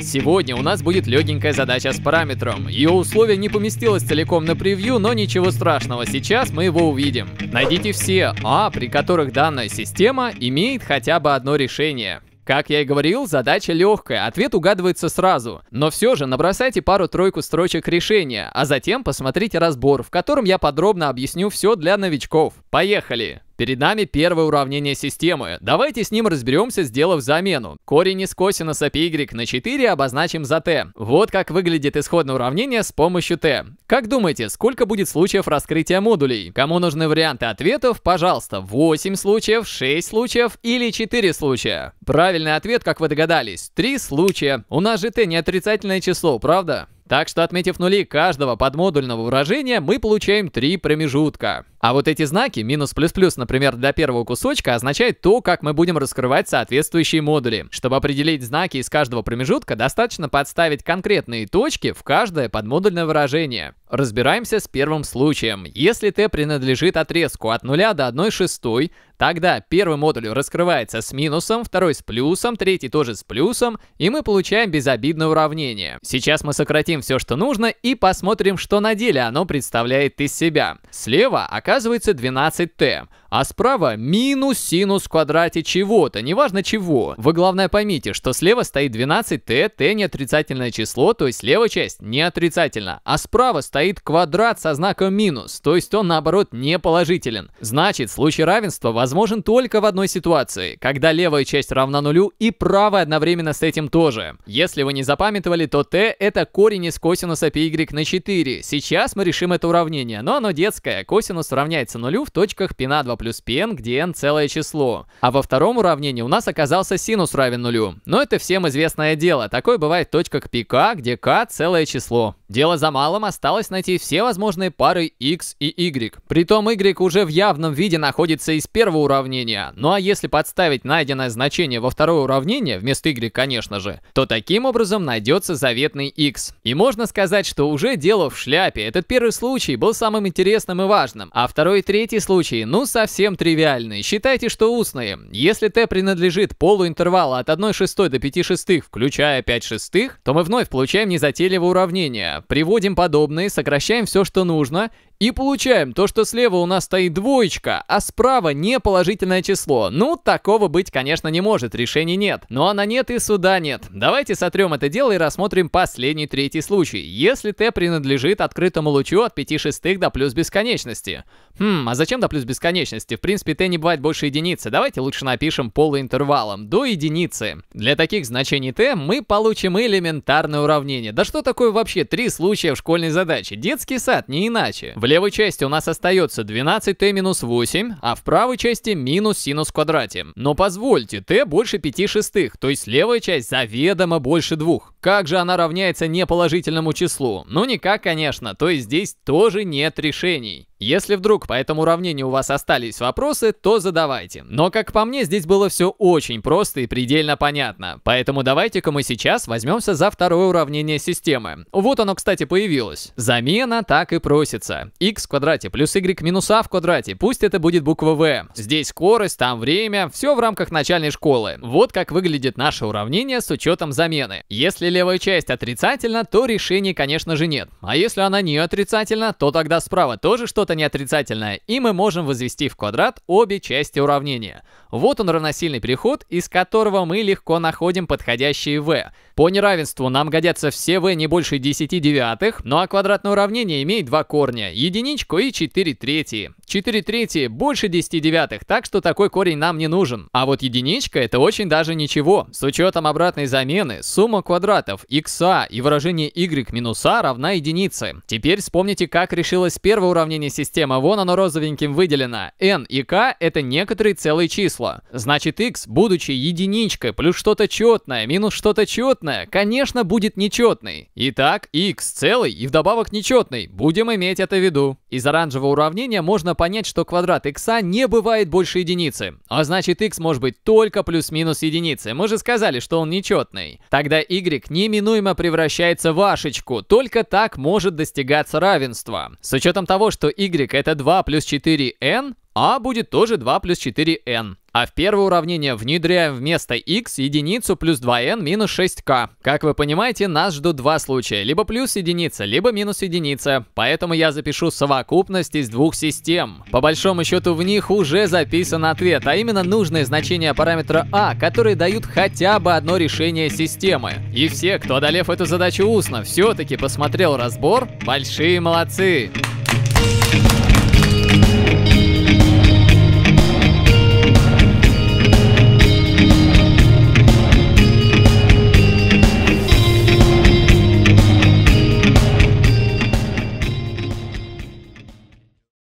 Сегодня у нас будет легенькая задача с параметром. Ее условие не поместилось целиком на превью, но ничего страшного, сейчас мы его увидим. Найдите все А, при которых данная система имеет хотя бы одно решение. Как я и говорил, задача легкая, ответ угадывается сразу. Но все же набросайте пару-тройку строчек решения, а затем посмотрите разбор, в котором я подробно объясню все для новичков. Поехали! Перед нами первое уравнение системы. Давайте с ним разберемся, сделав замену. Корень из косинуса y на 4 обозначим за t. Вот как выглядит исходное уравнение с помощью t. Как думаете, сколько будет случаев раскрытия модулей? Кому нужны варианты ответов, пожалуйста, 8 случаев, 6 случаев или 4 случая? Правильный ответ, как вы догадались, 3 случая. У нас же t не отрицательное число, правда? Так что отметив нули каждого подмодульного выражения, мы получаем три промежутка. А вот эти знаки, минус плюс-плюс, например, для первого кусочка, означает то, как мы будем раскрывать соответствующие модули. Чтобы определить знаки из каждого промежутка, достаточно подставить конкретные точки в каждое подмодульное выражение. Разбираемся с первым случаем. Если t принадлежит отрезку от 0 до 1 шестой, тогда первый модуль раскрывается с минусом, второй с плюсом, третий тоже с плюсом, и мы получаем безобидное уравнение. Сейчас мы сократим все, что нужно, и посмотрим, что на деле оно представляет из себя. Слева оказывается 12t, а справа минус синус в квадрате чего-то, неважно чего. Вы главное поймите, что слева стоит 12t, t не отрицательное число, то есть левая часть не отрицательна, а справа стоит стоит квадрат со знаком минус, то есть он наоборот не положителен. Значит, случай равенства возможен только в одной ситуации, когда левая часть равна нулю и правая одновременно с этим тоже. Если вы не запамятовали, то t это корень из косинуса πy на 4. Сейчас мы решим это уравнение, но оно детское. Косинус равняется нулю в точках π на 2 плюс πn, где n целое число. А во втором уравнении у нас оказался синус равен нулю. Но это всем известное дело. Такое бывает в точках pk, где k целое число. Дело за малым осталось найти все возможные пары x и y. Притом y уже в явном виде находится из первого уравнения, ну а если подставить найденное значение во второе уравнение, вместо y, конечно же, то таким образом найдется заветный x. И можно сказать, что уже дело в шляпе. Этот первый случай был самым интересным и важным, а второй и третий случай, ну, совсем тривиальные. Считайте, что устные. Если t принадлежит полу интервала от 1 шестой до 5 шестых, включая 5 шестых, то мы вновь получаем незатейливое уравнение. Приводим подобные, сокращаем все, что нужно, и получаем то, что слева у нас стоит двоечка, а справа неположительное число. Ну, такого быть, конечно, не может, решений нет. Но ну, она а нет и суда нет. Давайте сотрем это дело и рассмотрим последний третий случай. Если т принадлежит открытому лучу от 5 шестых до плюс бесконечности. Хм, а зачем до плюс бесконечности? В принципе, т не бывает больше единицы. Давайте лучше напишем полуинтервалом, до единицы. Для таких значений т мы получим элементарное уравнение. Да что такое вообще три случая в школьной задаче? Детский сад, не иначе. В левой части у нас остается 12t минус 8, а в правой части минус синус в квадрате. Но позвольте, t больше 5 шестых, то есть левая часть заведомо больше 2. Как же она равняется неположительному числу? Ну никак, конечно, то есть здесь тоже нет решений. Если вдруг по этому уравнению у вас остались вопросы, то задавайте. Но, как по мне, здесь было все очень просто и предельно понятно. Поэтому давайте-ка мы сейчас возьмемся за второе уравнение системы. Вот оно, кстати, появилось. Замена так и просится. x в квадрате плюс y минус a а в квадрате. Пусть это будет буква v. Здесь скорость, там время. Все в рамках начальной школы. Вот как выглядит наше уравнение с учетом замены. Если левая часть отрицательна, то решения, конечно же, нет. А если она не отрицательна, то тогда справа тоже что-то что-то неотрицательное, и мы можем возвести в квадрат обе части уравнения. Вот он равносильный переход, из которого мы легко находим подходящие v. По неравенству нам годятся все v не больше 10 девятых, ну а квадратное уравнение имеет два корня, единичку и 4 трети. 4 трети больше 10 девятых, так что такой корень нам не нужен. А вот единичка это очень даже ничего. С учетом обратной замены сумма квадратов x и выражение y минус a «а» равна единице. Теперь вспомните, как решилось первое уравнение системы. Вон оно розовеньким выделено. n и k это некоторые целые числа. Значит x, будучи единичкой плюс что-то четное минус что-то четное, конечно будет нечетный. Итак, x целый и вдобавок нечетный. Будем иметь это в виду. Из оранжевого уравнения можно понять, что квадрат x а не бывает больше единицы. А значит x может быть только плюс-минус единицы. Мы же сказали, что он нечетный. Тогда y неминуемо превращается в ашечку. Только так может достигаться равенство. С учетом того, что y это 2 плюс 4n, а будет тоже 2 плюс 4n. А в первое уравнение внедряем вместо x единицу плюс 2n минус 6k. Как вы понимаете, нас ждут два случая, либо плюс единица, либо минус единица. Поэтому я запишу совокупность из двух систем. По большому счету в них уже записан ответ, а именно нужные значения параметра a, «А», которые дают хотя бы одно решение системы. И все, кто одолев эту задачу устно, все-таки посмотрел разбор, большие молодцы!